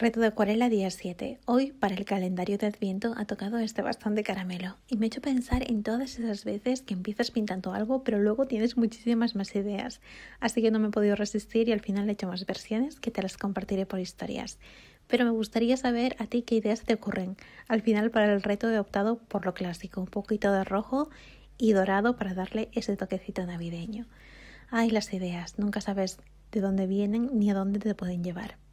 Reto de acuarela día 7. Hoy, para el calendario de Adviento, ha tocado este bastón de caramelo. Y me ha hecho pensar en todas esas veces que empiezas pintando algo, pero luego tienes muchísimas más ideas. Así que no me he podido resistir y al final he hecho más versiones que te las compartiré por historias. Pero me gustaría saber a ti qué ideas te ocurren. Al final, para el reto he optado por lo clásico, un poquito de rojo y dorado para darle ese toquecito navideño. Ay, las ideas, nunca sabes de dónde vienen ni a dónde te pueden llevar.